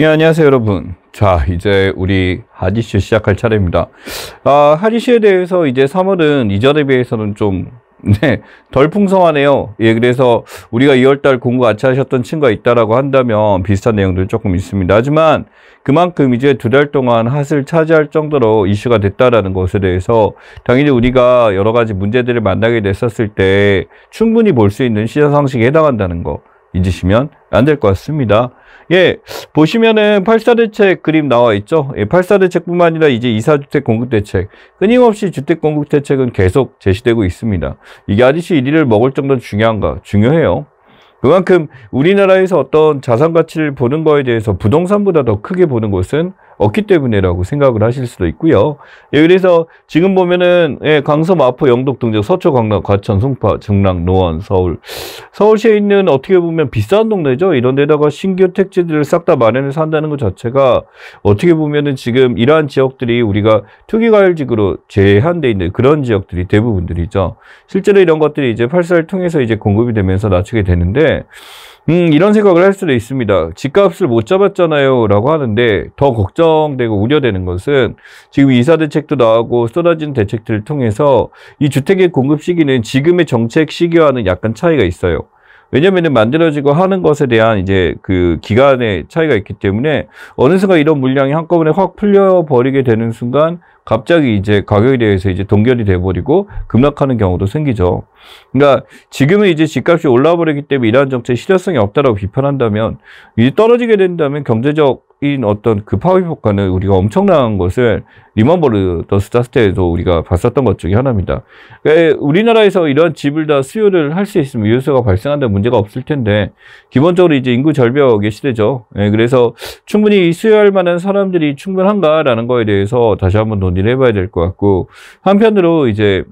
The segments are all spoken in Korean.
예, 안녕하세요 여러분 자 이제 우리 하디슈 시작할 차례입니다 아 하디슈에 대해서 이제 3월은 이전에 비해서는 좀 네, 덜 풍성하네요 예 그래서 우리가 2월달 공부 아차하셨던 친구가 있다라고 한다면 비슷한 내용들 조금 있습니다 하지만 그만큼 이제 두 달 동안 핫을 차지할 정도로 이슈가 됐다라는 것에 대해서 당연히 우리가 여러 가지 문제들을 만나게 됐었을 때 충분히 볼 수 있는 시장 상식에 해당한다는 거 잊으시면 안 될 것 같습니다 예, 보시면은 84대책 그림 나와 있죠. 예, 84대책뿐만 아니라 이제 2사주택 공급대책, 끊임없이 주택 공급대책은 계속 제시되고 있습니다. 이게 아저씨 1위를 먹을 정도는 중요한가? 중요해요. 그만큼 우리나라에서 어떤 자산 가치를 보는 거에 대해서 부동산보다 더 크게 보는 것은 없기 때문에라고 생각을 하실 수도 있고요. 예, 그래서 지금 보면은 예, 강서, 마포, 영동 등지 서초, 강남, 과천, 송파, 중랑, 노원, 서울. 서울시에 있는 어떻게 보면 비싼 동네죠. 이런 데다가 신규 택지들을 싹 다 마련해서 한다는 것 자체가 어떻게 보면은 지금 이러한 지역들이 우리가 투기과열지구로 제한돼 있는 그런 지역들이 대부분들이죠. 실제로 이런 것들이 이제 팔사를 통해서 이제 공급이 되면서 낮추게 되는데 음, 이런 생각을 할 수도 있습니다. 집값을 못 잡았잖아요. 라고 하는데 더 걱정되고 우려되는 것은 지금 이사 대책도 나오고 쏟아진 대책들을 통해서 이 주택의 공급 시기는 지금의 정책 시기와는 약간 차이가 있어요. 왜냐면은 만들어지고 하는 것에 대한 이제 그 기간의 차이가 있기 때문에 어느 순간 이런 물량이 한꺼번에 확 풀려버리게 되는 순간 갑자기 이제 가격에 대해서 이제 동결이 돼버리고 급락하는 경우도 생기죠. 그러니까 지금은 이제 집값이 올라 버리기 때문에 이러한 정책의 실효성이 없다라고 비판한다면 이 떨어지게 된다면 경제적인 어떤 급 그 파급 효과는 우리가 엄청난 것을 리먼버르 더 스타스테에도 우리가 봤었던 것 중에 하나입니다. 그러니까 우리나라에서 이런 집을 다 수요를 할 수 있으면 유효세가 발생한다 문제가 없을 텐데 기본적으로 이제 인구 절벽의 시대죠. 예, 그래서 충분히 수요할 만한 사람들이 충분한가라는 거에 대해서 다시 한번 논의를 해봐야 될 것 같고 한편으로 이제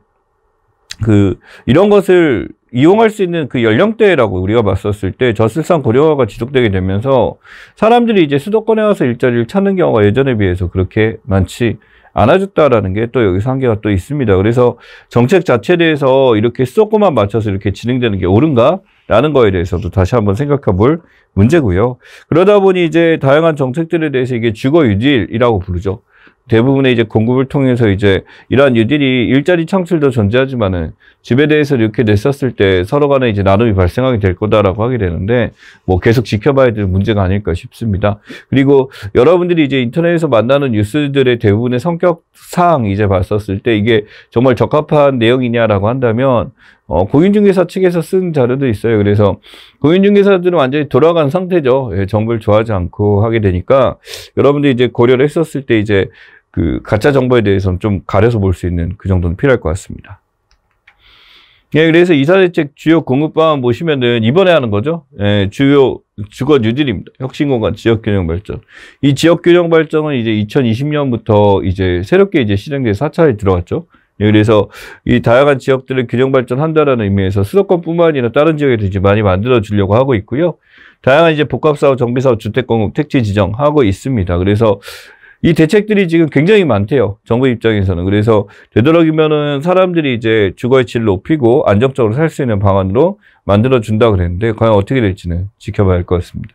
그 이런 것을 이용할 수 있는 그 연령대라고 우리가 봤었을 때 저출산 고령화가 지속되게 되면서 사람들이 이제 수도권에 와서 일자리를 찾는 경우가 예전에 비해서 그렇게 많지 않아졌다라는 게 또 여기서 한계가 또 있습니다. 그래서 정책 자체에 대해서 이렇게 수도권만 맞춰서 이렇게 진행되는 게 옳은가? 라는 거에 대해서도 다시 한번 생각해 볼 문제고요. 그러다 보니 이제 다양한 정책들에 대해서 이게 주거 유지일이라고 부르죠. 대부분의 이제 공급을 통해서 이제 이러한 유들이 일자리 창출도 존재하지만은 집에 대해서 이렇게 냈었을 때 서로 간에 이제 나눔이 발생하게 될 거다라고 하게 되는데 뭐 계속 지켜봐야 될 문제가 아닐까 싶습니다. 그리고 여러분들이 이제 인터넷에서 만나는 뉴스들의 대부분의 성격상 이제 봤었을 때 이게 정말 적합한 내용이냐라고 한다면 어, 공인중개사 측에서 쓴 자료도 있어요. 그래서 공인중개사들은 완전히 돌아간 상태죠. 예, 정보를 좋아하지 않고 하게 되니까 여러분들이 이제 고려를 했었을 때 이제 그 가짜 정보에 대해서는 좀 가려서 볼 수 있는 그 정도는 필요할 것 같습니다. 예, 그래서 이사대책 주요 공급방안 보시면은 이번에 하는 거죠. 예, 주요 주거 뉴딜입니다. 혁신공간 지역균형 발전. 이 지역균형 발전은 이제 2020년부터 이제 새롭게 이제 시행된 4차에 들어갔죠. 예, 그래서 이 다양한 지역들을 균형 발전한다라는 의미에서 수도권뿐만 아니라 다른 지역에도 이제 많이 만들어 주려고 하고 있고요. 다양한 이제 복합사업, 정비사업, 주택공급, 택지 지정하고 있습니다. 그래서 이 대책들이 지금 굉장히 많대요. 정부 입장에서는. 그래서 되도록이면은 사람들이 이제 주거의 질을 높이고 안정적으로 살 수 있는 방안으로 만들어준다 그랬는데 과연 어떻게 될지는 지켜봐야 할 것 같습니다.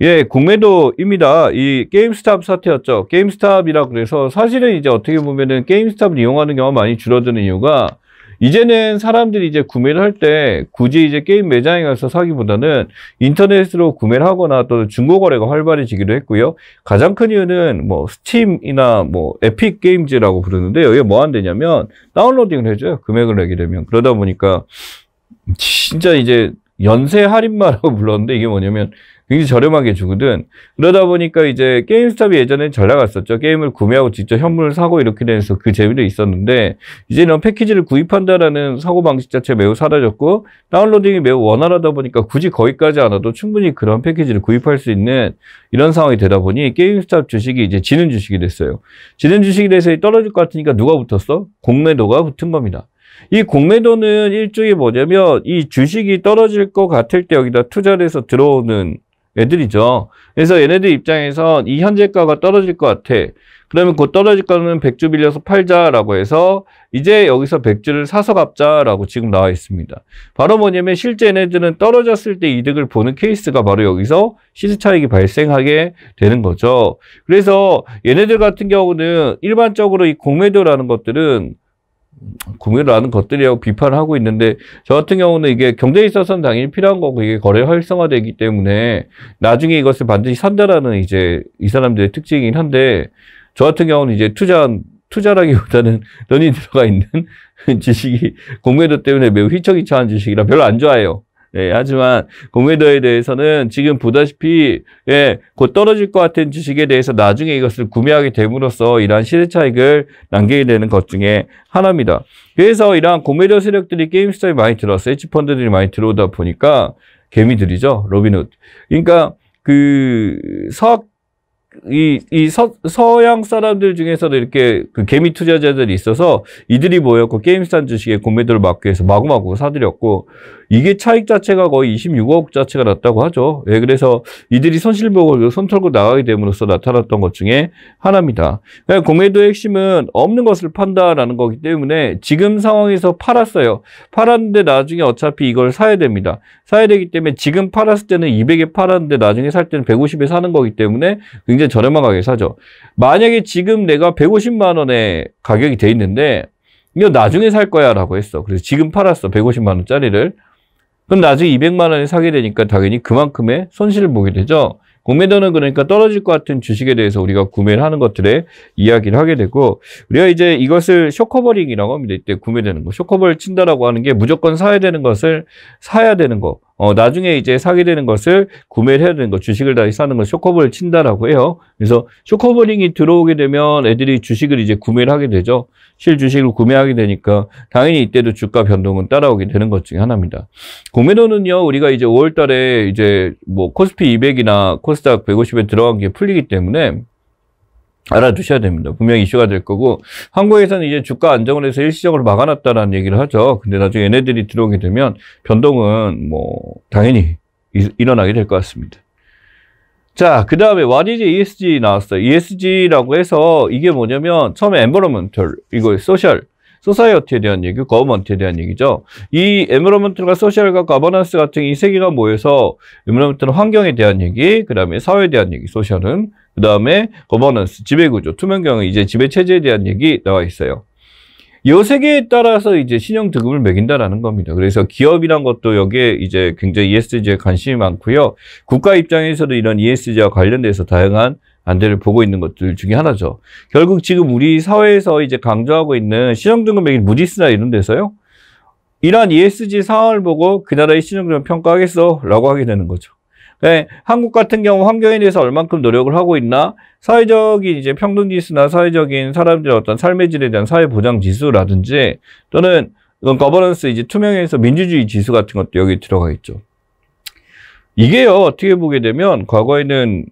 예, 공매도입니다. 이 게임스탑 사태였죠. 게임스탑이라 그래서 사실은 이제 어떻게 보면은 게임스탑을 이용하는 경우가 많이 줄어드는 이유가 이제는 사람들이 이제 구매를 할 때 굳이 이제 게임 매장에 가서 사기보다는 인터넷으로 구매를 하거나 또 중고거래가 활발해지기도 했고요. 가장 큰 이유는 뭐 스팀이나 뭐 에픽 게임즈라고 부르는데 여기 뭐안되냐면 다운로딩을 해줘요. 금액을 내게 되면. 그러다 보니까 진짜 이제 연쇄 할인마라고 불렀는데 이게 뭐냐면 굉장히 저렴하게 주거든. 그러다 보니까 이제 게임스탑이 예전에 전략 갔었죠 게임을 구매하고 직접 현물을 사고 이렇게 돼서 그 재미도 있었는데 이제 는 패키지를 구입한다라는 사고방식 자체 매우 사라졌고 다운로딩이 매우 원활하다 보니까 굳이 거기까지 안 와도 충분히 그런 패키지를 구입할 수 있는 이런 상황이 되다 보니 게임스탑 주식이 이제 지는 주식이 됐어요. 지는 주식이 돼서 떨어질 것 같으니까 누가 붙었어? 공매도가 붙은 겁니다. 이 공매도는 일종의 뭐냐면 이 주식이 떨어질 것 같을 때 여기다 투자를 해서 들어오는 애들이죠. 그래서 얘네들 입장에선 이 현재가가 떨어질 것 같아. 그러면 곧 떨어질 거는 1 0 0주 빌려서 팔자라고 해서 이제 여기서 1 0 0주를 사서 갚자라고 지금 나와 있습니다. 바로 뭐냐면 실제 얘네들은 떨어졌을 때 이득을 보는 케이스가 바로 여기서 시세차익이 발생하게 되는 거죠. 그래서 얘네들 같은 경우는 일반적으로 이 공매도라는 것들은 구매라는 것들이라고 비판하고 있는데 저 같은 경우는 이게 경제에 있어서는 당연히 필요한 거고 이게 거래 활성화되기 때문에 나중에 이것을 반드시 산다라는 이제 이 사람들의 특징이긴 한데 저 같은 경우는 이제 투자한 투자라기보다는 돈이 들어가 있는 지식이 공매도 때문에 매우 휘청휘청한 지식이라 별로 안 좋아해요. 예, 하지만 공매도에 대해서는 지금 보다시피 예, 곧 떨어질 것 같은 주식에 대해서 나중에 이것을 구매하게 됨으로써 이러한 시세차익을 남기게 되는 것 중에 하나입니다. 그래서 이러한 공매도 세력들이 게임스타에 많이 들어왔어요. 헤지펀드들이 많이 들어오다 보니까 개미들이죠. 로빈훗. 그러니까 그서 이, 이 서, 서양 사람들 중에서도 이렇게 그 개미 투자자들이 있어서 이들이 모였고 게임스탄 주식의 공매도를 맡기 위해서 마구마구 사들였고 이게 차익 자체가 거의 26억 자체가 났다고 하죠. 예, 그래서 이들이 손실보고 손 털고 나가게 됨으로써 나타났던 것 중에 하나입니다. 예, 공매도의 핵심은 없는 것을 판다라는 거기 때문에 지금 상황에서 팔았어요. 팔았는데 나중에 어차피 이걸 사야 됩니다. 사야 되기 때문에 지금 팔았을 때는 200에 팔았는데 나중에 살 때는 150에 사는 거기 때문에 굉장히 저렴하게 사죠. 만약에 지금 내가 150만 원에 가격이 돼 있는데 이거 나중에 살 거야 라고 했어. 그래서 지금 팔았어. 150만 원짜리를. 그럼 나중에 200만 원에 사게 되니까 당연히 그만큼의 손실을 보게 되죠. 공매도는 그러니까 떨어질 것 같은 주식에 대해서 우리가 구매를 하는 것들에 이야기를 하게 되고 우리가 이제 이것을 쇼커버링이라고 합니다. 이때 구매되는 거. 쇼커버를 친다라고 하는 게 무조건 사야 되는 것을 사야 되는 거. 어, 나중에 이제 사게 되는 것을 구매를 해야 되는 거, 주식을 다시 사는 건 쇼커볼 버 친다라고 해요. 그래서 쇼커버링이 들어오게 되면 애들이 주식을 이제 구매를 하게 되죠. 실 주식을 구매하게 되니까 당연히 이때도 주가 변동은 따라오게 되는 것 중에 하나입니다. 공매도는요, 우리가 이제 5월 달에 이제 뭐 코스피 200이나 코스닥 150에 들어간 게 풀리기 때문에 알아두셔야 됩니다. 분명히 이슈가 될 거고 한국에서는 이제 주가 안정을 해서 일시적으로 막아놨다라는 얘기를 하죠. 근데 나중에 얘네들이 들어오게 되면 변동은 뭐 당연히 일어나게 될 것 같습니다. 자, 그 다음에 What is ESG 나왔어요. ESG라고 해서 이게 뭐냐면 처음에 environmental, 이거 소셜, 소사이어티에 대한 얘기, 거먼트에 대한 얘기죠. 이 에너로먼트가 소셜과 가버넌스 같은 이 세 개가 모여서 에너로먼트는 환경에 대한 얘기, 그 다음에 사회에 대한 얘기, 소셜은 그 다음에 거버넌스, 지배구조, 투명경영 이제 지배체제에 대한 얘기 나와 있어요. 요세 개에 따라서 이제 신용 등급을 매긴다라는 겁니다. 그래서 기업이란 것도 여기에 이제 굉장히 ESG에 관심이 많고요. 국가 입장에서도 이런 ESG와 관련돼서 다양한 안대를 보고 있는 것들 중에 하나죠. 결국 지금 우리 사회에서 이제 강조하고 있는 신용등급매긴 무디스나 이런 데서요. 이러한 ESG 상황을 보고 그 나라의 신용등을 급 평가하겠어 라고 하게 되는 거죠. 네, 한국 같은 경우 환경에 대해서 얼만큼 노력을 하고 있나 사회적인 이제 평등지수나 사회적인 사람들의 어떤 삶의 질에 대한 사회보장 지수라든지 또는 이건 거버넌스 이제 투명해서 민주주의 지수 같은 것도 여기 들어가 있죠. 이게요 어떻게 보게 되면 과거에는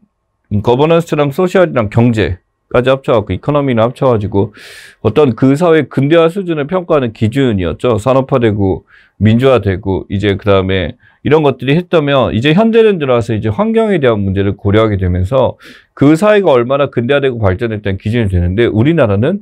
음, 거버넌스처럼 소셜이랑 경제까지 합쳐갖고 이코노미를 합쳐가지고 어떤 그 사회 근대화 수준을 평가하는 기준이었죠. 산업화되고 민주화되고 이제 그 다음에 이런 것들이 했다면 이제 현대는 들어와서 이제 환경에 대한 문제를 고려하게 되면서 그 사회가 얼마나 근대화되고 발전했다는 기준이 되는데 우리나라는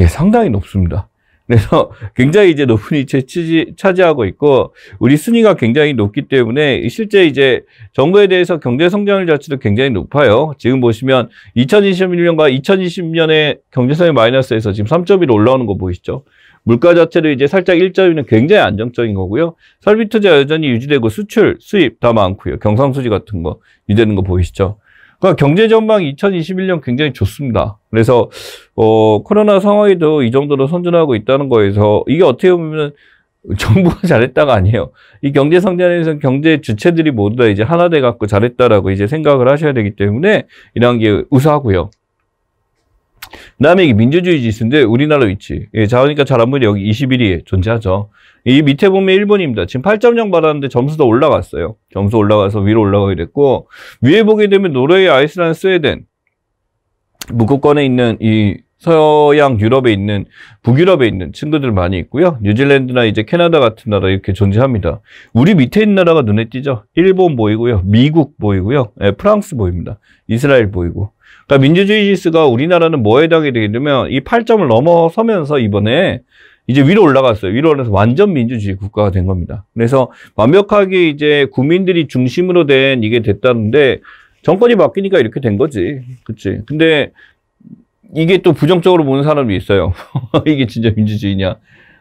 예, 상당히 높습니다. 그래서 굉장히 이제 높은 위치에 치지, 차지하고 있고 우리 순위가 굉장히 높기 때문에 실제 이제 정부에 대해서 경제 성장률 자체도 굉장히 높아요. 지금 보시면 2021년과 2020년에 경제성의 마이너스에서 지금 3 1 올라오는 거 보이시죠? 물가 자체도 이제 살짝 1.2는 굉장히 안정적인 거고요. 설비 투자 여전히 유지되고 수출, 수입 다 많고요. 경상수지 같은 거 유지되는 거 보이시죠? 그러니까 경제 전망 2021년 굉장히 좋습니다. 그래서 어 코로나 상황에도 이 정도로 선전하고 있다는 거에서 이게 어떻게 보면 정부가 잘했다가 아니에요. 이 경제 성장에서는 경제 주체들이 모두 다 이제 하나 돼 갖고 잘했다라고 이제 생각을 하셔야 되기 때문에 이런 게 우수하고요. 그다음에 이게 민주주의 지수인데 우리나라 위치. 예, 자원이니까 잘 안 보이는 여기 21위에 존재하죠. 이 밑에 보면 일본입니다. 지금 8.0 받았는데 점수도 올라갔어요. 점수 올라가서 위로 올라가게 됐고 위에 보게 되면 노르웨이, 아이슬란드, 스웨덴 무극권에 있는 이 서양 유럽에 있는 북유럽에 있는 친구들 많이 있고요. 뉴질랜드나 이제 캐나다 같은 나라 이렇게 존재합니다. 우리 밑에 있는 나라가 눈에 띄죠. 일본 보이고요. 미국 보이고요. 네, 프랑스 보입니다. 이스라엘 보이고. 그러니까 민주주의 지수가 우리나라는 뭐에 해당이 되냐면 이 8점을 넘어서면서 이번에 이제 위로 올라갔어요. 위로 올라서 완전 민주주의 국가가 된 겁니다. 그래서 완벽하게 이제 국민들이 중심으로 된 이게 됐다는데 정권이 바뀌니까 이렇게 된 거지. 그치. 근데 이게 또 부정적으로 보는 사람이 있어요. 이게 진짜 민주주의냐.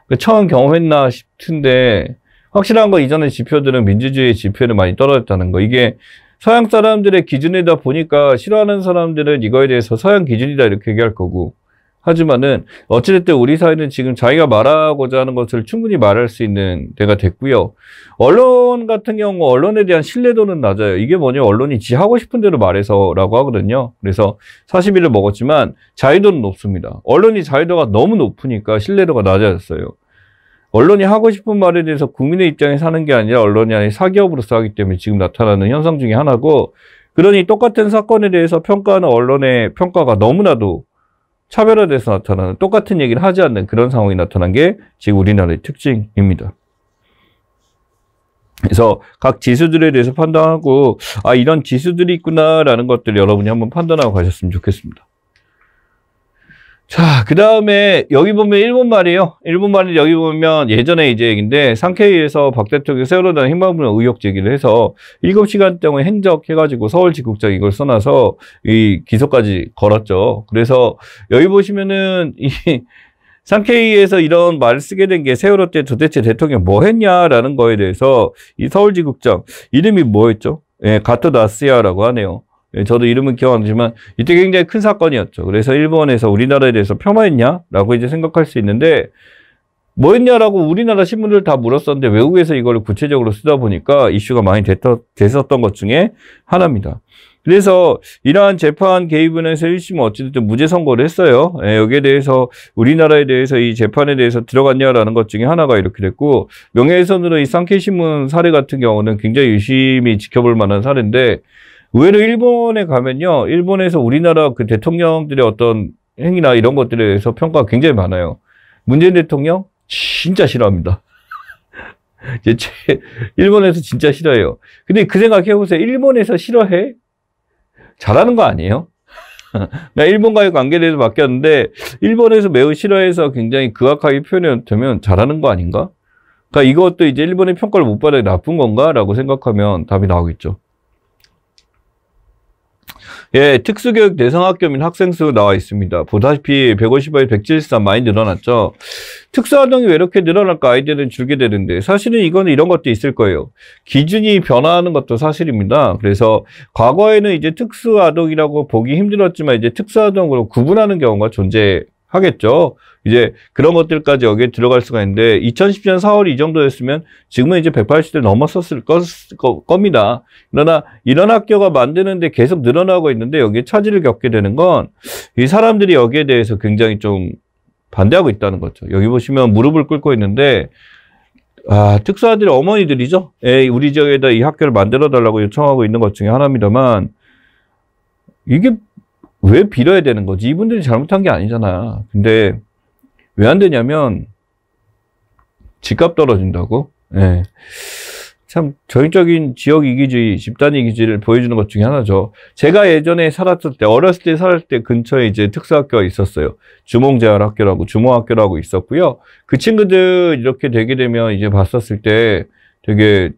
그러니까 처음 경험했나 싶은데, 확실한 거 이전의 지표들은 민주주의의 지표를 많이 떨어졌다는 거. 이게 서양 사람들의 기준이다 보니까 싫어하는 사람들은 이거에 대해서 서양 기준이다 이렇게 얘기할 거고, 하지만은 어찌됐든 우리 사회는 지금 자기가 말하고자 하는 것을 충분히 말할 수 있는 때가 됐고요. 언론 같은 경우 언론에 대한 신뢰도는 낮아요. 이게 뭐냐 언론이 지 하고 싶은 대로 말해서라고 하거든요. 그래서 40일을 먹었지만 자유도는 높습니다. 언론이 자유도가 너무 높으니까 신뢰도가 낮아졌어요. 언론이 하고 싶은 말에 대해서 국민의 입장에 사는 게 아니라 언론이 아닌 사기업으로서 하기 때문에 지금 나타나는 현상 중에 하나고 그러니 똑같은 사건에 대해서 평가하는 언론의 평가가 너무나도 차별화돼서 나타나는 똑같은 얘기를 하지 않는 그런 상황이 나타난 게 지금 우리나라의 특징입니다. 그래서 각 지수들에 대해서 판단하고 아 이런 지수들이 있구나라는 것들 여러분이 한번 판단하고 가셨으면 좋겠습니다. 자, 그 다음에 여기 보면 일본 말이에요. 일본 말이 여기 보면 예전에 이제 얘기인데 상케이에서 박대통령 세월호단 행방불명 의혹 제기를 해서 7시간 동안 행적해가지고 서울지국장 이걸 써놔서 이 기소까지 걸었죠. 그래서 여기 보시면은 이 상케이에서 이런 말을 쓰게 된 게 세월호 때 도대체 대통령 뭐 했냐라는 거에 대해서 이 서울지국장 이름이 뭐였죠? 예, 가토 나스야라고 하네요. 예, 저도 이름은 기억 안 나지만 이때 굉장히 큰 사건이었죠. 그래서 일본에서 우리나라에 대해서 폄하했냐라고 이제 생각할 수 있는데 뭐였냐라고 우리나라 신문을다 물었었는데 외국에서 이걸 구체적으로 쓰다 보니까 이슈가 많이 됐었던 것 중에 하나입니다. 그래서 이러한 재판 개입은해서 1심은 어찌됐든 무죄 선고를 했어요. 예, 여기에 대해서 우리나라에 대해서 이 재판에 대해서 들어갔냐라는 것 중에 하나가 이렇게 됐고 명예훼손으로 이 쌍케 신문 사례 같은 경우는 굉장히 유심히 지켜볼 만한 사례인데 의외로 일본에 가면요. 일본에서 우리나라 그 대통령들의 어떤 행위나 이런 것들에 대해서 평가가 굉장히 많아요. 문재인 대통령 진짜 싫어합니다. 일본에서 진짜 싫어해요. 근데 그 생각해보세요. 일본에서 싫어해? 잘하는 거 아니에요? 나 일본과의 관계에 대해서 바뀌었는데 일본에서 매우 싫어해서 굉장히 극악하게 표현했면 잘하는 거 아닌가? 그러니까 이것도 이제 일본의 평가를 못 받아야 나쁜 건가? 라고 생각하면 답이 나오겠죠. 예, 특수교육 대상학교민 학생 수 나와 있습니다. 보다시피 150에 173 많이 늘어났죠. 특수활동이 왜 이렇게 늘어날까 아이들은 줄게 되는데 사실은 이거는 이런 것도 있을 거예요. 기준이 변화하는 것도 사실입니다. 그래서 과거에는 이제 특수아동이라고 보기 힘들었지만 이제 특수아동으로 구분하는 경우가 존재 하겠죠. 이제 그런 것들까지 여기에 들어갈 수가 있는데 2010년 4월 이 정도였으면 지금은 이제 180대 넘었었을 겁니다. 그러나 이런 학교가 만드는데 계속 늘어나고 있는데 여기에 차질을 겪게 되는 건 이 사람들이 여기에 대해서 굉장히 좀 반대하고 있다는 거죠. 여기 보시면 무릎을 꿇고 있는데 아, 특수아들 어머니들이죠. 에 예, 우리 지역에다 이 학교를 만들어 달라고 요청하고 있는 것 중에 하나입니다만 이게 왜 빌어야 되는 거지? 이분들이 잘못한 게 아니잖아. 근데 왜 안 되냐면 집값 떨어진다고? 예. 참 전형적인 지역 이기주의, 집단 이기주의를 보여주는 것 중에 하나죠. 제가 예전에 살았을 때, 어렸을 때 살았을 때 근처에 이제 특수학교가 있었어요. 주몽재활학교라고, 주몽학교라고 있었고요. 그 친구들 이렇게 되게 되면 이제 봤었을 때 되게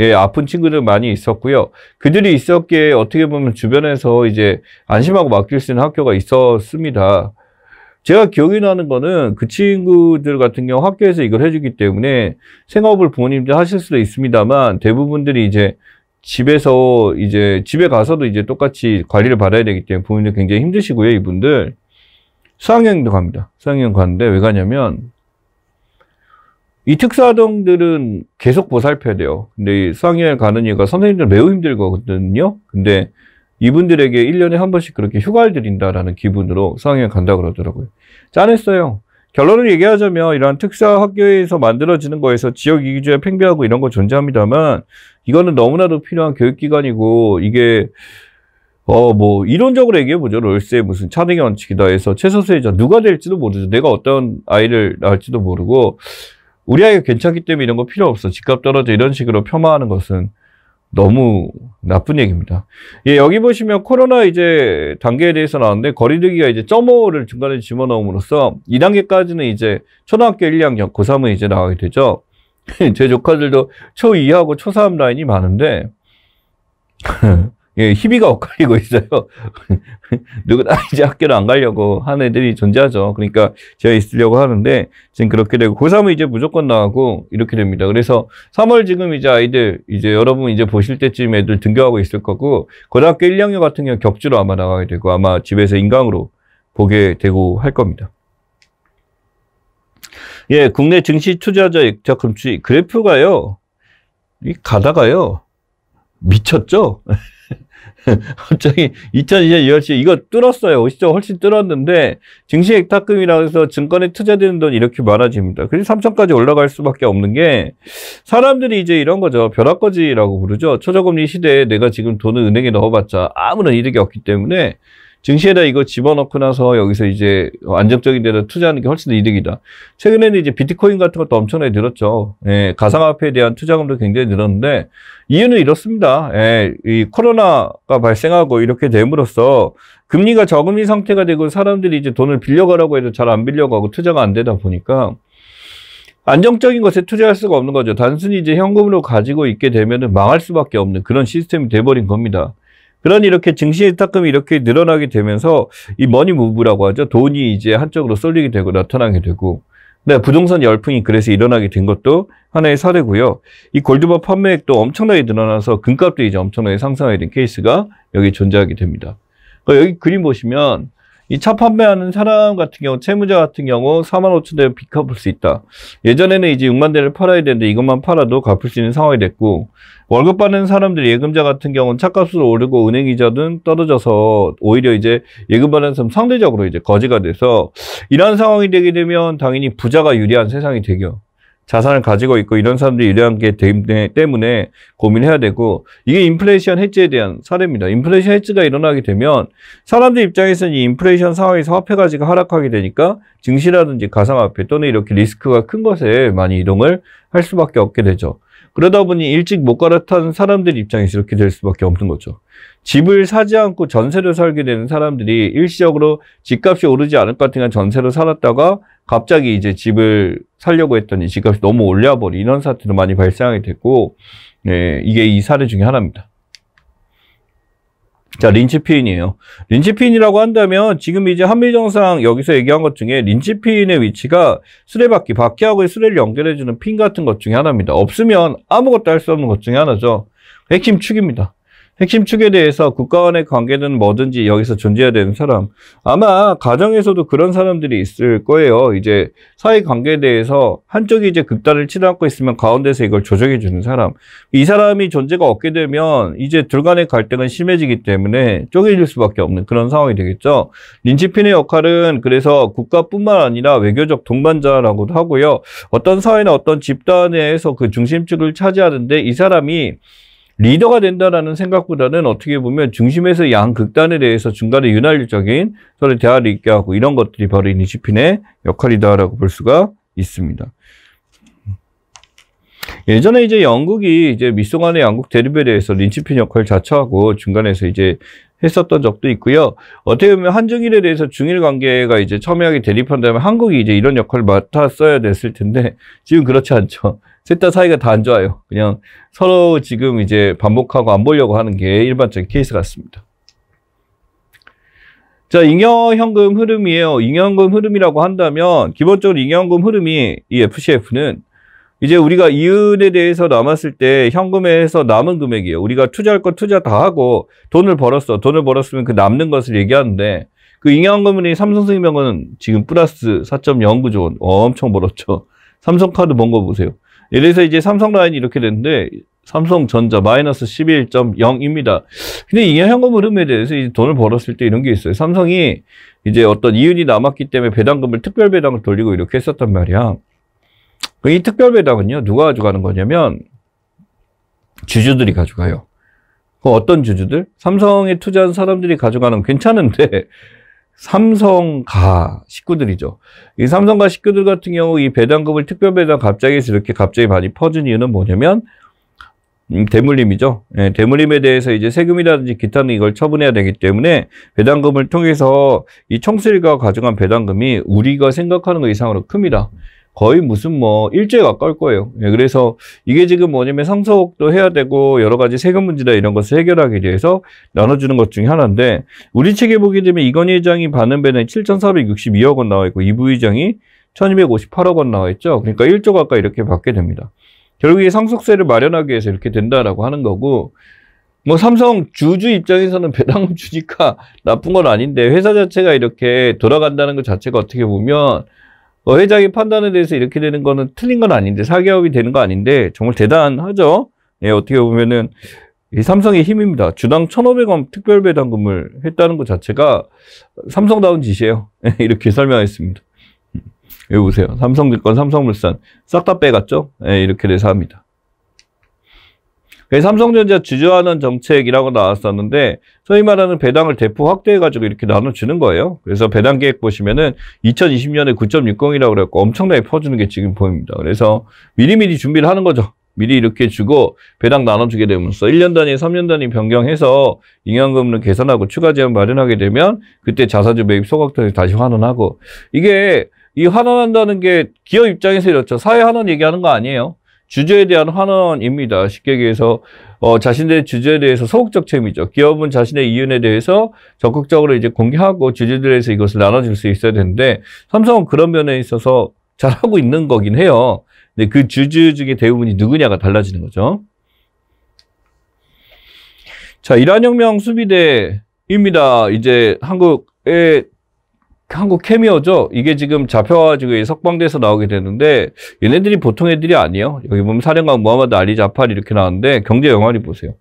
예, 아픈 친구들 많이 있었고요. 그들이 있었기에 어떻게 보면 주변에서 이제 안심하고 맡길 수 있는 학교가 있었습니다. 제가 기억이 나는 거는 그 친구들 같은 경우 학교에서 이걸 해주기 때문에 생업을 부모님들 하실 수도 있습니다만 대부분들이 이제 집에서 이제 집에 가서도 이제 똑같이 관리를 받아야 되기 때문에 부모님들 굉장히 힘드시고요 이분들 수학여행도 갑니다 수학여행 가는데 왜 가냐면 이 특수아동들은 계속 보살펴야 돼요. 근데 수학여행 가는 이유가 선생님들 매우 힘들거든요. 근데 이분들에게 1년에 한 번씩 그렇게 휴가를 드린다라는 기분으로 수학여행 간다 그러더라고요. 짠했어요. 결론을 얘기하자면 이러한 특사 학교에서 만들어지는 거에서 지역 이기주의 팽배하고 이런 거 존재합니다만 이거는 너무나도 필요한 교육기관이고 이게 어 뭐 이론적으로 얘기해보죠. 롤스의 무슨 차등의 원칙이다 해서 최소수혜자 누가 될지도 모르죠. 내가 어떤 아이를 낳을지도 모르고 우리 아이가 괜찮기 때문에 이런 거 필요 없어. 집값 떨어져. 이런 식으로 폄하하는 것은 너무 나쁜 얘기입니다. 예, 여기 보시면 코로나 이제 단계에 대해서 나왔는데 거리두기가 이제 점오를 중간에 집어넣음으로써 2단계까지는 이제 초등학교 1, 2학년, 고3은 이제 나가게 되죠. 제 조카들도 초2하고 초3 라인이 많은데 예, 희비가 엇갈리고 있어요. 누구나 아, 이제 학교를 안 가려고 하는 애들이 존재하죠. 그러니까 제가 있으려고 하는데 지금 그렇게 되고 고3은 이제 무조건 나가고 이렇게 됩니다. 그래서 3월 지금 이제 아이들 이제 여러분 이제 보실 때쯤 애들 등교하고 있을 거고 고등학교 1학년 2 같은 경우 격주로 아마 나가게 되고 아마 집에서 인강으로 보게 되고 할 겁니다. 예, 국내 증시 투자자 액자 금치 그래프가요. 이 가다가요. 미쳤죠? 갑자기 2 0 0년 2월 10일 이거 뚫었어요. 오시죠? 훨씬 뚫었는데 증시액탁금이라고 해서 증권에 투자되는 돈이 이렇게 많아집니다. 그래서 3천까지 올라갈 수밖에 없는 게 사람들이 이제 이런 거죠. 벼락거지라고 부르죠. 초저금리 시대에 내가 지금 돈을 은행에 넣어봤자 아무런 이득이 없기 때문에 증시에다 이거 집어넣고 나서 여기서 이제 안정적인 데다 투자하는 게 훨씬 더 이득이다. 최근에는 이제 비트코인 같은 것도 엄청나게 늘었죠. 예, 가상화폐에 대한 투자금도 굉장히 늘었는데 이유는 이렇습니다. 예, 이 코로나가 발생하고 이렇게 됨으로써 금리가 저금리 상태가 되고 사람들이 이제 돈을 빌려가라고 해도 잘 안 빌려가고 투자가 안 되다 보니까 안정적인 것에 투자할 수가 없는 거죠. 단순히 이제 현금으로 가지고 있게 되면 망할 수밖에 없는 그런 시스템이 돼버린 겁니다. 그러니 이렇게 증시예탁금이 이렇게 늘어나게 되면서 이 머니 무브라고 하죠. 돈이 이제 한쪽으로 쏠리게 되고 나타나게 되고 네, 부동산 열풍이 그래서 일어나게 된 것도 하나의 사례고요. 이 골드바 판매액도 엄청나게 늘어나서 금값도 이제 엄청나게 상승하게 된 케이스가 여기 존재하게 됩니다. 그러니까 여기 그림 보시면 이차 판매하는 사람 같은 경우 채무자 같은 경우 4만 5천 대를 빚갚을 수 있다. 예전에는 이제 6만 대를 팔아야 되는데 이것만 팔아도 갚을 수 있는 상황이 됐고 월급 받는 사람들 예금자 같은 경우는 차값으로 오르고 은행 이자든 떨어져서 오히려 이제 예금 받는 사람 상대적으로 이제 거지가 돼서 이러한 상황이 되게 되면 당연히 부자가 유리한 세상이 되죠. 자산을 가지고 있고 이런 사람들이 유리한 게 네, 때문에 고민해야 되고 이게 인플레이션 해지에 대한 사례입니다. 인플레이션 해지가 일어나게 되면 사람들 입장에서는 이 인플레이션 상황에서 화폐 가지가 하락하게 되니까 증시라든지 가상화폐 또는 이렇게 리스크가 큰 것에 많이 이동을 할 수밖에 없게 되죠. 그러다 보니 일찍 못 갈아탄 사람들 입장에서 이렇게 될 수밖에 없는 거죠. 집을 사지 않고 전세를 살게 되는 사람들이 일시적으로 집값이 오르지 않을 것 같으니까 전세를 살았다가 갑자기 이제 집을 살려고 했더니 집값이 너무 올려버린 이런 사태도 많이 발생하게 됐고 네, 이게 이 사례 중에 하나입니다. 자, 린치피인이에요. 린치피인이라고 한다면 지금 이제 한미정상 여기서 얘기한 것 중에 린치피인의 위치가 수레바퀴, 바퀴하고의 수레를 연결해주는 핀 같은 것 중에 하나입니다. 없으면 아무것도 할 수 없는 것 중에 하나죠. 핵심 축입니다. 핵심 축에 대해서 국가 간의 관계는 뭐든지 여기서 존재해야 되는 사람. 아마 가정에서도 그런 사람들이 있을 거예요. 이제 사회 관계에 대해서 한쪽이 이제 극단을 치닫고 있으면 가운데서 이걸 조정해 주는 사람. 이 사람이 존재가 없게 되면 이제 둘 간의 갈등은 심해지기 때문에 쪼개질 수밖에 없는 그런 상황이 되겠죠. 린치핀의 역할은 그래서 국가뿐만 아니라 외교적 동반자라고도 하고요. 어떤 사회나 어떤 집단에서 그 중심축을 차지하는데 이 사람이 리더가 된다라는 생각보다는 어떻게 보면 중심에서 양 극단에 대해서 중간에 윤활적인 서로 대화를 있게 하고 이런 것들이 바로 이니시핀의 역할이다라고 볼 수가 있습니다. 예전에 이제 영국이 이제 미소간의 양국 대립에 대해서 린치핀 역할을 자처하고 중간에서 이제 했었던 적도 있고요. 어떻게 보면 한중일에 대해서 중일 관계가 이제 첨예하게 대립한 다면 한국이 이제 이런 역할을 맡았어야 됐을 텐데 지금 그렇지 않죠. 셋다 사이가 다 안 좋아요. 그냥 서로 지금 이제 반복하고 안 보려고 하는 게 일반적인 케이스 같습니다. 자, 잉여현금 흐름이에요. 잉여현금 흐름이라고 한다면 기본적으로 잉여현금 흐름이 이 FCF는 이제 우리가 이윤에 대해서 남았을 때 현금에서 남은 금액이에요. 우리가 투자할 거 투자 다 하고 돈을 벌었어. 돈을 벌었으면 그 남는 것을 얘기하는데 그 잉여금은이 현 삼성생명은 지금 플러스 4.09조 원 엄청 벌었죠. 삼성카드 번거 보세요. 이래서 이제 삼성 라인이 이렇게 됐는데 삼성전자 마이너스 11.0입니다. 근데 이게 현금 흐름에 대해서 돈을 벌었을 때 이런 게 있어요. 삼성이 이제 어떤 이윤이 남았기 때문에 배당금을 특별 배당을 돌리고 이렇게 했었단 말이야. 이 특별 배당은요 누가 가져가는 거냐면 주주들이 가져가요. 어떤 주주들? 삼성에 투자한 사람들이 가져가는 괜찮은데 삼성가 식구들이죠. 이 삼성가 식구들 같은 경우 이 배당금을 특별 배당 갑자기 이렇게 갑자기 많이 퍼준 이유는 뭐냐면 음, 대물림이죠. 예, 대물림에 대해서 이제 세금이라든지 기타는 이걸 처분해야 되기 때문에 배당금을 통해서 이 청수일가 가져간 배당금이 우리가 생각하는 것 이상으로 큽니다. 거의 무슨 뭐 일주에 가까울 거예요. 예, 그래서 이게 지금 뭐냐면 상속도 해야 되고 여러 가지 세금 문제다 이런 것을 해결하기 위해서 나눠주는 것 중에 하나인데 우리 책에 보게 되면 이건희 회장이 받는 배는 7,462억 원 나와 있고 이 부회장이 1,258억 원 나와 있죠. 그러니까 1조 가까이 이렇게 받게 됩니다. 결국에 상속세를 마련하기 위해서 이렇게 된다라고 하는 거고 뭐 삼성 주주 입장에서는 배당금 주니까 나쁜 건 아닌데 회사 자체가 이렇게 돌아간다는 것 자체가 어떻게 보면 회장의 판단에 대해서 이렇게 되는 거는 틀린 건 아닌데 사기업이 되는 거 아닌데 정말 대단하죠. 예, 어떻게 보면은 삼성의 힘입니다. 주당 1,500원 특별 배당금을 했다는 것 자체가 삼성다운 짓이에요. 이렇게 설명했습니다. 여기 음, 보세요. 삼성증권, 삼성물산 싹 다 빼갔죠? 예, 이렇게 돼서 합니다. 삼성전자 지주하는 정책이라고 나왔었는데 소위 말하는 배당을 대폭 확대해가지고 이렇게 나눠주는 거예요. 그래서 배당 계획 보시면은 2020년에 9.60이라고 그래갖고 엄청나게 퍼주는 게 지금 보입니다. 그래서 미리미리 준비를 하는 거죠. 미리 이렇게 주고 배당 나눠주게 되면서 1년 단위, 3년 단위 변경해서 잉여금을 계산하고 추가 제원 마련하게 되면 그때 자사주 매입 소각통에 다시 환원하고 이게 이 환원한다는 게 기업 입장에서 이렇죠. 사회 환원 얘기하는 거 아니에요. 주주에 대한 환원입니다. 쉽게 얘기해서 어, 자신의 주주에 대해서 소극적 책임이죠 기업은 자신의 이윤에 대해서 적극적으로 이제 공개하고 주주들에서 이것을 나눠줄 수 있어야 되는데 삼성은 그런 면에 있어서 잘하고 있는 거긴 해요. 근데 그 주주 중에 대부분이 누구냐가 달라지는 거죠. 자, 이란혁명 수비대입니다. 이제 한국의 한국 케미어죠. 이게 지금 잡혀가지고 석방돼서 나오게 되는데 얘네들이 보통 애들이 아니에요. 여기 보면 사령관 무하마드 알리 자팔 이렇게 나왔는데 경제 영화를 보세요.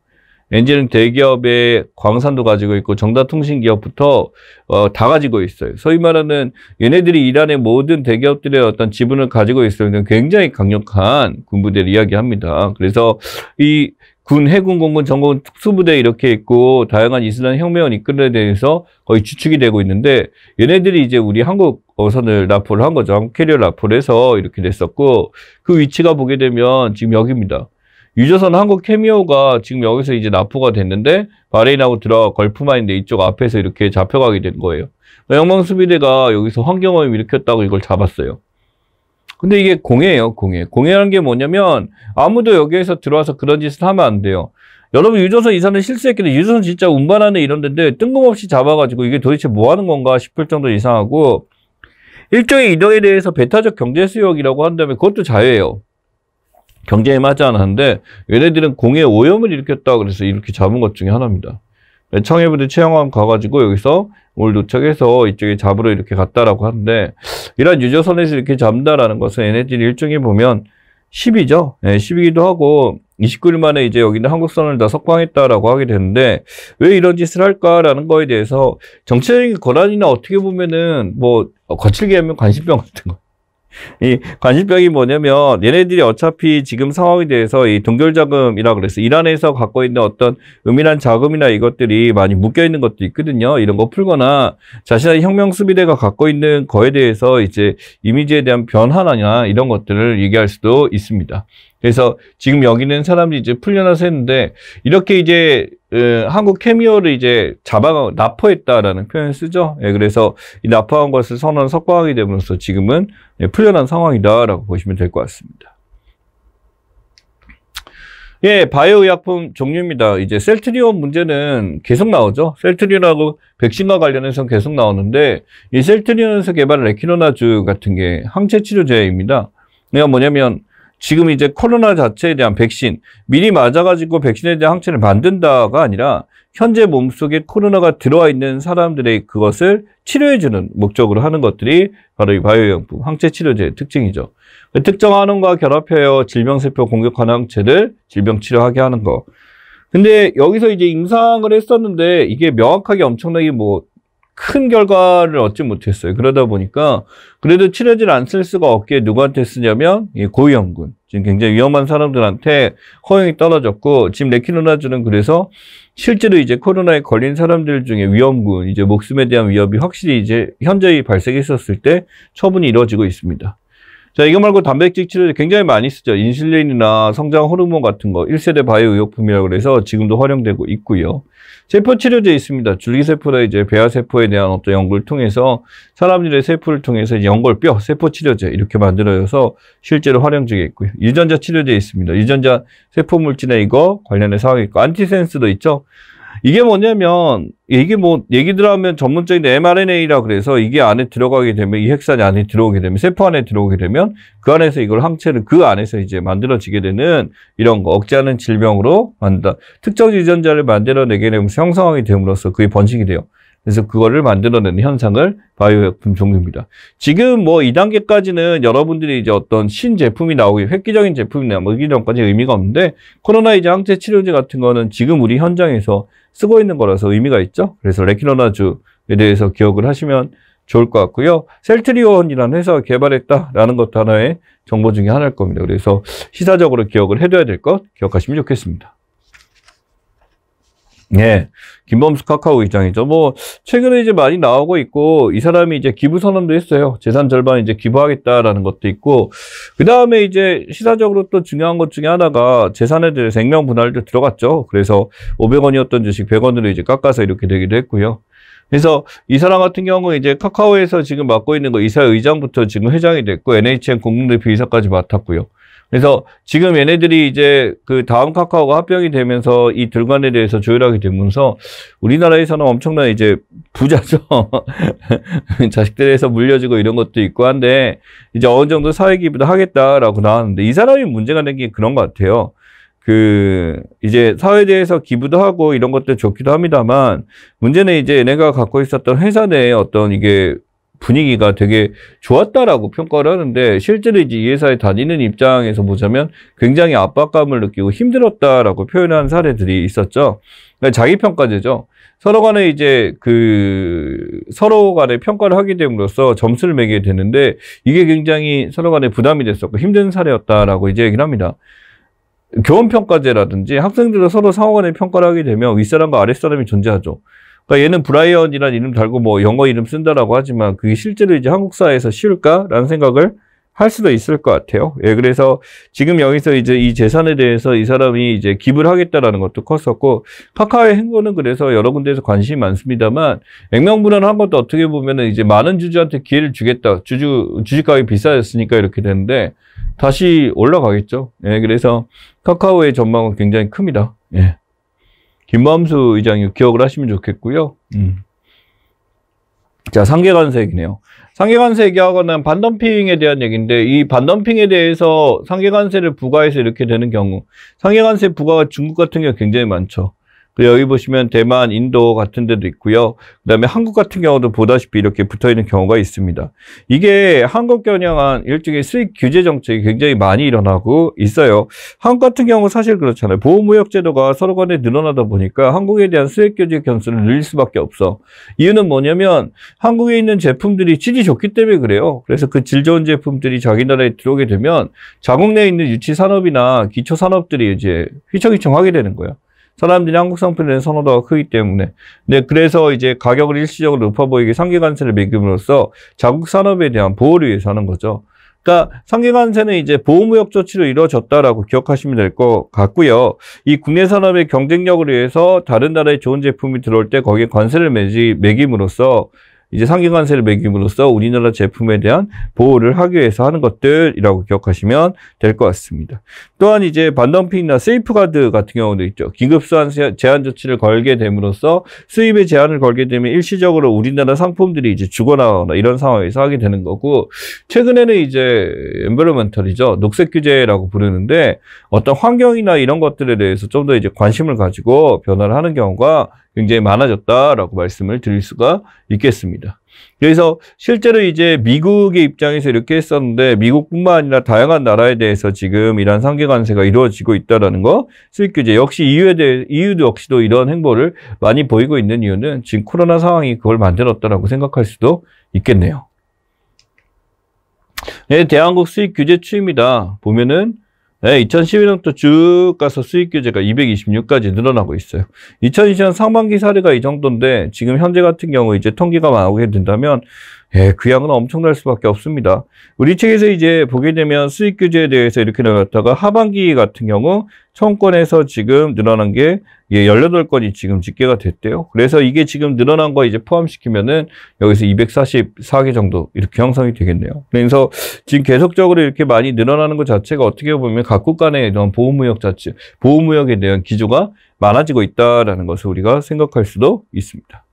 엔진은 대기업의 광산도 가지고 있고 정다통신기업부터 어, 다 가지고 있어요. 소위 말하는 얘네들이 이란의 모든 대기업들의 어떤 지분을 가지고 있어요. 굉장히 강력한 군부대를 이야기합니다. 그래서 이 군, 해군, 공군, 전공, 특수부대 이렇게 있고 다양한 이슬람 혁명을 이끌어야 돼서 거의 주축이 되고 있는데 얘네들이 이제 우리 한국 어선을 납포를 한 거죠. 한국 캐리어 납포를 해서 이렇게 됐었고 그 위치가 보게 되면 지금 여기입니다. 유조선 한국 캐미오가 지금 여기서 이제 납포가 됐는데 바레인하고 들어 걸프마인데 이쪽 앞에서 이렇게 잡혀가게 된 거예요. 영망수비대가 여기서 환경오염 일으켰다고 이걸 잡았어요. 근데 이게 공예예요, 공예. 공예라는 게 뭐냐면 아무도 여기에서 들어와서 그런 짓을 하면 안 돼요. 여러분 유조선 이사는 실수했길래 유조선 진짜 운반하는 이런 데인데 뜬금없이 잡아가지고 이게 도대체 뭐 하는 건가 싶을 정도 이상하고 일종의 이동에 대해서 배타적 경제 수역이라고 한다면 그것도 자유예요. 경제에 맞지 않았는데 얘네들은 공해 오염을 일으켰다 그래서 이렇게 잡은 것 중에 하나입니다. 청해부대 채영함 가가지고 여기서 오늘 도착해서 이쪽에 잡으러 이렇게 갔다라고 하는데 이러한 유조선에서 이렇게 잡는다라는 것은 얘네들이 일종에 보면 10이죠. 네, 10이기도 하고 29일 만에 이제 여기는 한국선을 다 석방했다라고 하게 되는데 왜 이런 짓을 할까라는 거에 대해서 정치적인 권한이나 어떻게 보면은 뭐 거칠게 하면 관심병 같은 거이 관심병이 뭐냐면 얘네들이 어차피 지금 상황에 대해서 이 동결자금이라 그래서 이란에서 갖고 있는 어떤 은밀한 자금이나 이것들이 많이 묶여 있는 것도 있거든요. 이런 거 풀거나 자신의 혁명 수비대가 갖고 있는 거에 대해서 이제 이미지에 대한 변화나 이런 것들을 얘기할 수도 있습니다. 그래서 지금 여기는 사람들이 이제 풀려나서 했는데 이렇게 이제 에, 한국 캐미어를 이제 잡아 납포했다라는 표현을 쓰죠. 예, 그래서 이 납포한 것을 선언 석방하게 되면서 지금은 예, 풀려난 상황이다라고 보시면 될 것 같습니다. 예, 바이오의약품 종류입니다. 이제 셀트리온 문제는 계속 나오죠. 셀트리온하고 백신과 관련해서 계속 나오는데 이 셀트리온에서 개발한 레키노나주 같은 게 항체 치료제입니다. 내가 뭐냐면 지금 이제 코로나 자체에 대한 백신, 미리 맞아가지고 백신에 대한 항체를 만든다가 아니라 현재 몸속에 코로나가 들어와 있는 사람들의 그것을 치료해주는 목적으로 하는 것들이 바로 이바이오영품 항체 치료제의 특징이죠. 그 특정 한원과 결합하여 질병세포 공격하는 항체를 질병치료하게 하는 거. 근데 여기서 이제 임상을 했었는데 이게 명확하게 엄청나게 뭐큰 결과를 얻지 못했어요. 그러다 보니까 그래도 치료제를 안 쓸 수가 없기에 누구한테 쓰냐면 고위험군. 지금 굉장히 위험한 사람들한테 허용이 떨어졌고 지금 레키노나주는 그래서 실제로 이제 코로나에 걸린 사람들 중에 위험군, 이제 목숨에 대한 위협이 확실히 이제 현저히 발생했었을 때 처분이 이루어지고 있습니다. 자, 이거 말고 단백질 치료제 굉장히 많이 쓰죠. 인슐린이나 성장 호르몬 같은 거 1세대 바이오 의약품이라고 그래서 지금도 활용되고 있고요. 세포 치료제 있습니다. 줄기세포나 이제 배아세포에 대한 어떤 연구를 통해서 사람들의 세포를 통해서 연골뼈 세포 치료제 이렇게 만들어져서 실제로 활용 중에 있고요. 유전자 치료제 있습니다. 유전자 세포 물질에 이거 관련된 상황이 있고 안티센스도 있죠. 이게 뭐냐면 이게 뭐 얘기들 하면 전문적인 mRNA라 그래서 이게 안에 들어가게 되면 이 핵산이 안에 들어오게 되면 세포 안에 들어오게 되면 그 안에서 이걸 항체를 그 안에서 이제 만들어지게 되는 이런 거 억제하는 질병으로 만든다. 특정 유전자를 만들어내게 되면 형성하게 됨으로써 그게 번식이 돼요. 그래서 그거를 만들어내는 현상을 바이오약품 종류입니다. 지금 뭐 2단계까지는 여러분들이 이제 어떤 신제품이 나오기, 획기적인 제품이 나 뭐 이런 것까지 의미가 없는데 코로나 이제 항체 치료제 같은 거는 지금 우리 현장에서 쓰고 있는 거라서 의미가 있죠. 그래서 레키노나주에 대해서 기억을 하시면 좋을 것 같고요. 셀트리온이라는 회사가 개발했다라는 것도 하나의 정보 중에 하나일 겁니다. 그래서 시사적으로 기억을 해둬야 될 것 기억하시면 좋겠습니다. 네. 김범수 카카오 의장이죠. 뭐, 최근에 이제 많이 나오고 있고, 이 사람이 이제 기부 선언도 했어요. 재산 절반 이제 기부하겠다라는 것도 있고, 그 다음에 이제 시사적으로 또 중요한 것 중에 하나가 재산에 대해 생명 분할도 들어갔죠. 그래서 500원이었던 주식 100원으로 이제 깎아서 이렇게 되기도 했고요. 그래서 이 사람 같은 경우 는 이제 카카오에서 지금 맡고 있는 거이사의장부터 지금 회장이 됐고, NHN 공동대표 이사까지 맡았고요. 그래서 지금 얘네들이 이제 그 다음 카카오가 합병이 되면서 이 들관에 대해서 조율하게 되면서 우리나라에서는 엄청난 이제 부자죠. 자식들에서 물려주고 이런 것도 있고 한데 이제 어느 정도 사회기부도 하겠다라고 나왔는데 이 사람이 문제가 된 게 그런 것 같아요. 그 이제 사회에 대해서 기부도 하고 이런 것들 좋기도 합니다만 문제는 이제 얘네가 갖고 있었던 회사 내에 어떤 이게 분위기가 되게 좋았다라고 평가를 하는데 실제로 이제 이 회사에 다니는 입장에서 보자면 굉장히 압박감을 느끼고 힘들었다라고 표현한 사례들이 있었죠. 그러니까 자기 평가제죠. 서로 간에 이제 그 서로 간에 평가를 하게 됨으로써 점수를 매게 되는데 이게 굉장히 서로 간에 부담이 됐었고 힘든 사례였다라고 이제 얘기를 합니다. 교원 평가제라든지 학생들은 서로 상호 간에 평가를 하게 되면 윗사람과 아랫사람이 존재하죠. 그러니까 얘는 브라이언이라는 이름 달고 뭐 영어 이름 쓴다라고 하지만 그게 실제로 이제 한국사에서 쉬울까라는 생각을 할 수도 있을 것 같아요. 예, 그래서 지금 여기서 이제 이 재산에 대해서 이 사람이 이제 기부하겠다라는 를 것도 컸었고 카카오의 행보는 그래서 여러 군데에서 관심이 많습니다만 액면분할한 것도 어떻게 보면은 이제 많은 주주한테 기회를 주겠다. 주주 주식 가격이 비싸졌으니까 이렇게 되는데 다시 올라가겠죠. 예, 그래서 카카오의 전망은 굉장히 큽니다. 예. 김범수 의장이 기억을 하시면 좋겠고요. 음. 자, 상계관세이네요 상계관세 얘기하거나 반덤핑에 대한 얘기인데 이 반덤핑에 대해서 상계관세를 부과해서 이렇게 되는 경우 상계관세 부과가 중국 같은 경우 굉장히 많죠. 여기 보시면 대만, 인도 같은 데도 있고요. 그다음에 한국 같은 경우도 보다시피 이렇게 붙어 있는 경우가 있습니다. 이게 한국 겨냥한 일종의 수익 규제 정책이 굉장히 많이 일어나고 있어요. 한국 같은 경우 사실 그렇잖아요. 보호무역 제도가 서로 간에 늘어나다 보니까 한국에 대한 수익 규제 견수를 늘릴 수밖에 없어. 이유는 뭐냐면 한국에 있는 제품들이 질이 좋기 때문에 그래요. 그래서 그 질 좋은 제품들이 자기 나라에 들어오게 되면 자국 내에 있는 유치 산업이나 기초 산업들이 이제 휘청휘청하게 되는 거예요. 사람들이 한국 상품에 대 선호도가 크기 때문에. 네, 그래서 이제 가격을 일시적으로 높아 보이게 상기관세를 매김으로써 자국 산업에 대한 보호를 위해서 하는 거죠. 그러니까 상기관세는 이제 보호무역 조치로 이루어졌다라고 기억하시면 될 것 같고요. 이 국내 산업의 경쟁력을 위해서 다른 나라의 좋은 제품이 들어올 때 거기에 관세를 매지, 매김으로써 이제 상기관세를 매김으로써 우리나라 제품에 대한 보호를 하기 위해서 하는 것들이라고 기억하시면 될 것 같습니다. 또한 이제 반덤핑이나 세이프가드 같은 경우도 있죠. 긴급수한 제한 조치를 걸게 됨으로써 수입의 제한을 걸게 되면 일시적으로 우리나라 상품들이 이제 죽어나거나 이런 상황에서 하게 되는 거고 최근에는 이제 엠버러멘털이죠 녹색 규제라고 부르는데 어떤 환경이나 이런 것들에 대해서 좀 더 이제 관심을 가지고 변화를 하는 경우가 굉장히 많아졌다라고 말씀을 드릴 수가 있겠습니다. 겁니다. 그래서 실제로 이제 미국의 입장에서 이렇게 했었는데 미국뿐만 아니라 다양한 나라에 대해서 지금 이러한 상계관세가 이루어지고 있다라는 거수익 규제 역시 EU에 대해 EU도 역시도 이런 행보를 많이 보이고 있는 이유는 지금 코로나 상황이 그걸 만들었다라고 생각할 수도 있겠네요. 네, 대한국수익 규제 추입니다. 보면은 네, 2011년부터 쭉 가서 수익 규제가 226까지 늘어나고 있어요. 2020년 상반기 사례가 이 정도인데 지금 현재 같은 경우 이제 통계가 나오게 된다면 예, 귀향은 그 엄청날 수밖에 없습니다. 우리 책에서 이제 보게 되면 수익 규제에 대해서 이렇게 나갔다가 하반기 같은 경우 청권에서 지금 늘어난 게 예, 18건이 지금 집계가 됐대요. 그래서 이게 지금 늘어난 거 이제 포함시키면은 여기서 244개 정도 이렇게 형성이 되겠네요. 그래서 지금 계속적으로 이렇게 많이 늘어나는 것 자체가 어떻게 보면 각국 간의 이런 보호무역 자체, 보호무역에 대한 기조가 많아지고 있다라는 것을 우리가 생각할 수도 있습니다.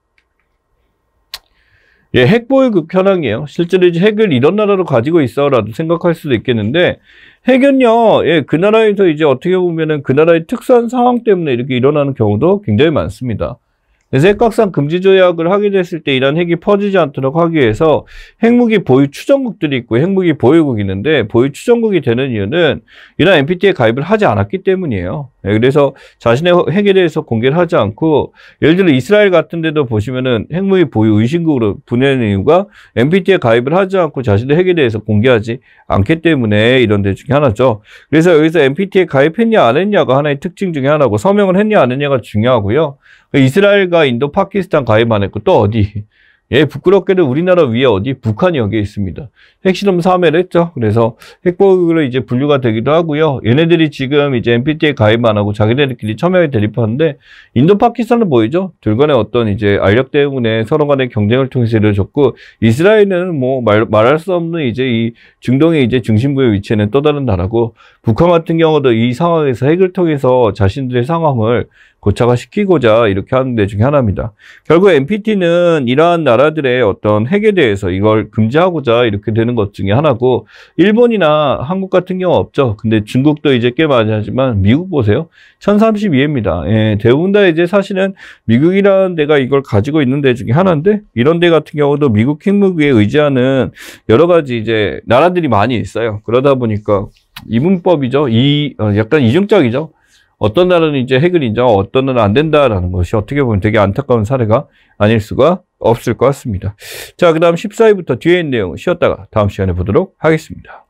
예, 핵보유국 현황이에요. 그 실제로 이제 핵을 이런 나라로 가지고 있어라도 생각할 수도 있겠는데 핵은요, 예, 그 나라에서 이제 어떻게 보면은 그 나라의 특수한 상황 때문에 이렇게 일어나는 경우도 굉장히 많습니다. 그래서 핵각상 금지 조약을 하게 됐을 때 이런 핵이 퍼지지 않도록 하기 위해서 핵무기 보유 추정국들이 있고 핵무기 보유국이 있는데 보유 추정국이 되는 이유는 이런 NPT에 가입을 하지 않았기 때문이에요. 예, 그래서 자신의 핵에 대해서 공개를 하지 않고 예를 들어 이스라엘 같은 데도 보시면은 핵무기 보유 의심국으로 분해하는 이유가 NPT에 가입을 하지 않고 자신의 핵에 대해서 공개하지 않기 때문에 이런 데 중에 하나죠. 그래서 여기서 NPT에 가입했냐 안 했냐가 하나의 특징 중에 하나고 서명을 했냐 안 했냐가 중요하고요. 이스라엘과 인도, 파키스탄 가입 안 했고 또 어디 예, 부끄럽게도 우리나라 위에 어디 북한이 여기에 있습니다. 핵실험 3회를 했죠. 그래서 핵보유로 이제 분류가 되기도 하고요. 얘네들이 지금 이제 NPT에 가입 안 하고 자기네들끼리 첨예하게 대립하는데 인도 파키스탄은 보이죠? 둘 간의 어떤 이제 알력 때문에 서로 간의 경쟁을 통해서 이루어졌고 이스라엘은 뭐 말, 말할 수 없는 이제 이 중동의 이제 중심부에 위치에는 또 다른 나라고 북한 같은 경우도 이 상황에서 핵을 통해서 자신들의 상황을 고착화시키고자 이렇게 하는 데 중에 하나입니다. 결국 NPT는 이러한 나라들의 어떤 핵에 대해서 이걸 금지하고자 이렇게 되는 것 중에 하나고 일본이나 한국 같은 경우 없죠. 근데 중국도 이제 꽤 많이 하지만 미국 보세요. 1032회입니다. 예, 대부분 다 이제 사실은 미국이라는 데가 이걸 가지고 있는 데 중에 하나인데 이런 데 같은 경우도 미국 핵무기에 의지하는 여러 가지 이제 나라들이 많이 있어요. 그러다 보니까 이분법이죠. 이 어, 약간 이중적이죠. 어떤 날은 이제 핵을 인정, 어떤 날은 안 된다라는 것이 어떻게 보면 되게 안타까운 사례가 아닐 수가 없을 것 같습니다. 자, 그 다음 14위부터 뒤에 있는 내용은 쉬었다가 다음 시간에 보도록 하겠습니다.